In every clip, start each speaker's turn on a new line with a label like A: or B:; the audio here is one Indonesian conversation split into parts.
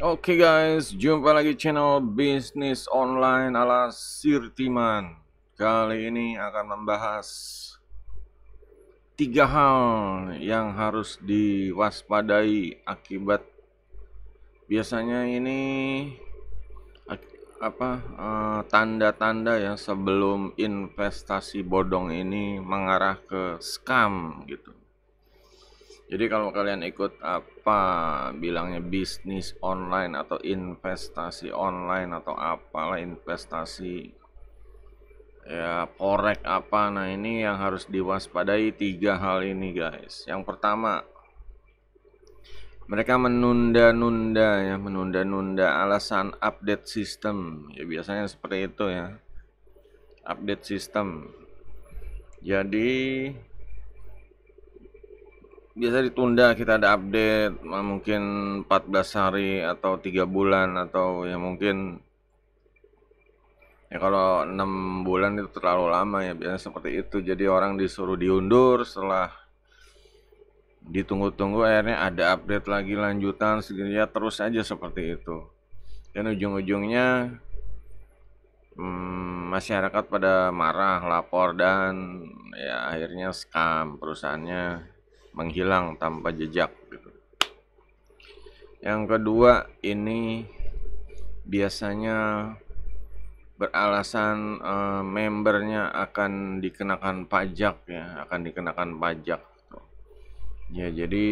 A: Oke okay guys, jumpa lagi channel bisnis online ala Sirtiman. Kali ini akan membahas tiga hal yang harus diwaspadai akibat biasanya ini apa eh, tanda-tanda uh, ya sebelum investasi bodong ini mengarah ke scam gitu. Jadi kalau kalian ikut apa bilangnya bisnis online atau investasi online atau apalah investasi ya forex apa nah ini yang harus diwaspadai tiga hal ini guys. Yang pertama mereka menunda-nunda ya, menunda-nunda alasan update sistem. Ya biasanya seperti itu ya. Update sistem. Jadi biasa ditunda kita ada update mungkin 14 hari atau tiga bulan atau ya mungkin ya kalau enam bulan itu terlalu lama ya biasanya seperti itu jadi orang disuruh diundur setelah ditunggu-tunggu akhirnya ada update lagi lanjutan segini ya terus aja seperti itu dan ujung-ujungnya hmm, masyarakat pada marah lapor dan ya akhirnya scam perusahaannya menghilang tanpa jejak gitu. Yang kedua ini biasanya beralasan uh, membernya akan dikenakan pajak ya, akan dikenakan pajak. Gitu. Ya jadi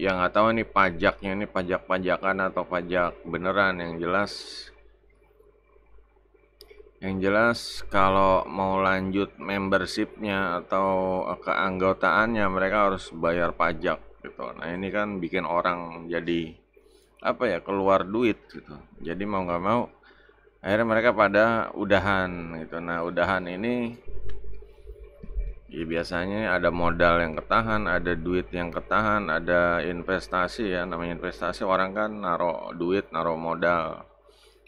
A: yang nggak tahu nih pajaknya ini pajak pajakan atau pajak beneran yang jelas yang jelas kalau mau lanjut membershipnya atau keanggotaannya mereka harus bayar pajak gitu nah ini kan bikin orang jadi apa ya keluar duit gitu jadi mau nggak mau akhirnya mereka pada udahan gitu nah udahan ini ya biasanya ada modal yang ketahan ada duit yang ketahan ada investasi ya namanya investasi orang kan naruh duit naruh modal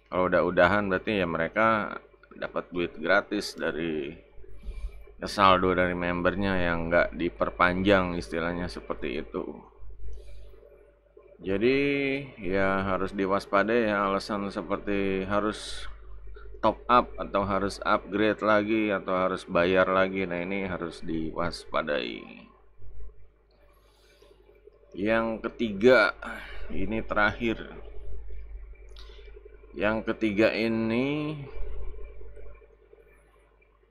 A: kalau udah udahan berarti ya mereka dapat duit gratis dari saldo dari membernya yang nggak diperpanjang istilahnya seperti itu jadi ya harus diwaspadai ya alasan seperti harus top up atau harus upgrade lagi atau harus bayar lagi nah ini harus diwaspadai yang ketiga ini terakhir yang ketiga ini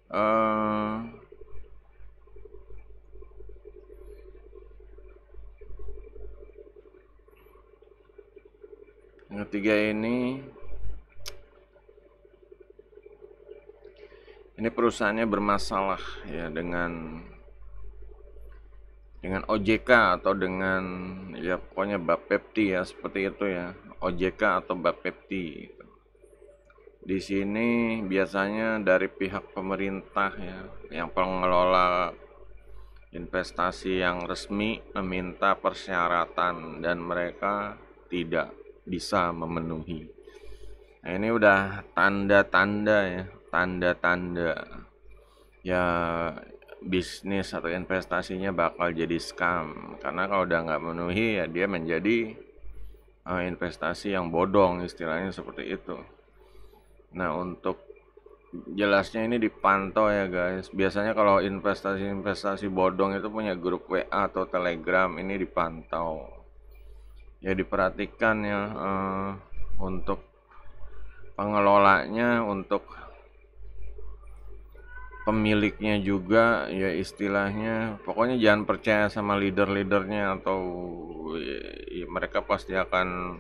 A: uh, yang ketiga ini ini perusahaannya bermasalah ya dengan dengan OJK atau dengan ya pokoknya Bapepti ya seperti itu ya OJK atau Bapepti gitu di sini biasanya dari pihak pemerintah ya yang pengelola investasi yang resmi meminta persyaratan dan mereka tidak bisa memenuhi. Nah, ini udah tanda-tanda ya, tanda-tanda ya bisnis atau investasinya bakal jadi scam karena kalau udah nggak memenuhi ya dia menjadi eh, investasi yang bodong istilahnya seperti itu. Nah, untuk jelasnya ini dipantau ya guys. Biasanya kalau investasi-investasi bodong itu punya grup WA atau Telegram, ini dipantau. Ya diperhatikan ya uh, untuk pengelolanya, untuk pemiliknya juga ya istilahnya pokoknya jangan percaya sama leader-leadernya atau ya, ya mereka pasti akan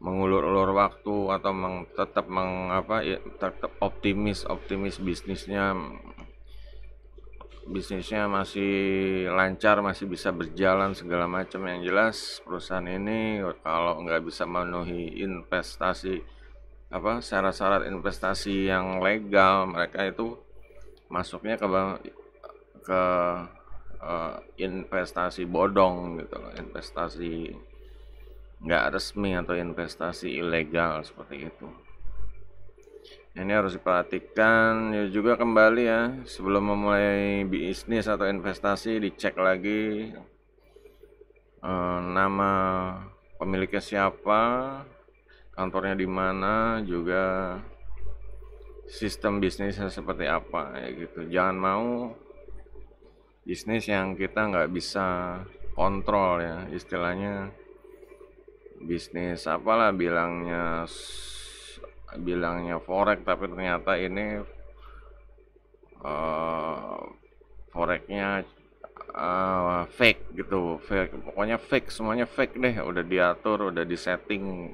A: mengulur-ulur waktu atau meng, tetap mengapa ya, tetap optimis optimis bisnisnya bisnisnya masih lancar masih bisa berjalan segala macam yang jelas perusahaan ini kalau nggak bisa memenuhi investasi apa syarat-syarat investasi yang legal mereka itu masuknya ke ke uh, investasi bodong gitu loh investasi nggak resmi atau investasi ilegal seperti itu ini harus diperhatikan ya juga kembali ya sebelum memulai bisnis atau investasi dicek lagi eh, nama pemiliknya siapa kantornya di mana juga sistem bisnisnya seperti apa ya gitu jangan mau bisnis yang kita nggak bisa kontrol ya istilahnya bisnis apalah bilangnya bilangnya forex tapi ternyata ini uh, eh, foreknya uh, eh, fake gitu fake pokoknya fake semuanya fake deh udah diatur udah disetting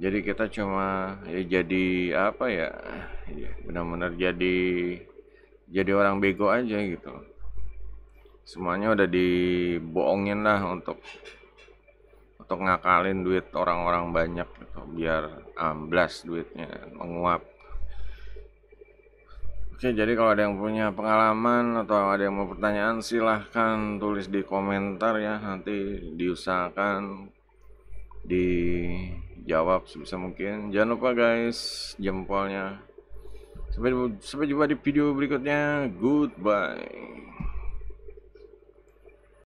A: jadi kita cuma ya jadi apa ya, ya benar-benar jadi jadi orang bego aja gitu semuanya udah dibohongin lah untuk untuk ngakalin duit orang-orang banyak gitu biar amblas um, duitnya menguap oke jadi kalau ada yang punya pengalaman atau ada yang mau pertanyaan silahkan tulis di komentar ya nanti diusahakan dijawab sebisa mungkin jangan lupa guys jempolnya sampai jumpa di video berikutnya goodbye